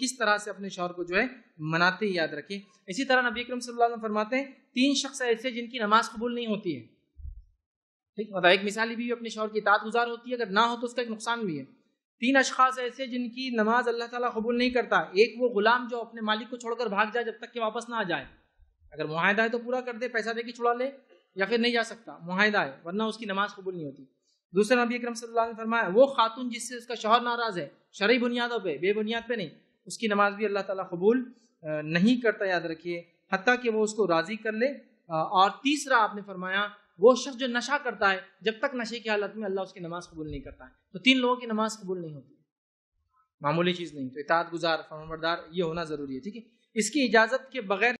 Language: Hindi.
किस तरह से अपने शौहर को जो है मनाते ही याद रखें इसी तरह नबी अक्रम सल्लल्लाहु फरमाते हैं तीन शख्स ऐसे जिनकी नमाज कबूल नहीं होती है ठीक मतलब एक मिसाली भी अपने शौहर की इतात गुजार होती है अगर ना हो तो उसका एक नुकसान भी है तीन अशखास ऐसे जिनकी नमाज अल्लाह ताला कबूल नहीं करता एक वो गुलाम जो अपने मालिक को छोड़कर भाग जाए जब तक कि वापस ना आ जाए अगर माहिदा है तो पूरा कर दे पैसा दे के छुड़ा ले या फिर नहीं जा सकता माहिदा है वरना उसकी नमाज कबूल नहीं होती दूसरा नबी अक्रम सल्लल्लाहु अलैहि फरमाया वो खातून जिससे उसका शोहर नाराज है शरी बुनियादों पर बेबुनियाद पर नहीं उसकी नमाज भी अल्लाह ताला कबूल नहीं करता याद रखिए हती कि वो उसको राज़ी कर ले और तीसरा आपने फरमाया वो शख्स जो नशा करता है जब तक नशे की हालत में अल्लाह उसकी नमाज कबूल नहीं करता है तो तीन लोगों की नमाज कबूल नहीं होती मामूली चीज़ नहीं तो इतात गुजार फरमरदार ये होना ज़रूरी है ठीक है इसकी इजाज़त के बगैर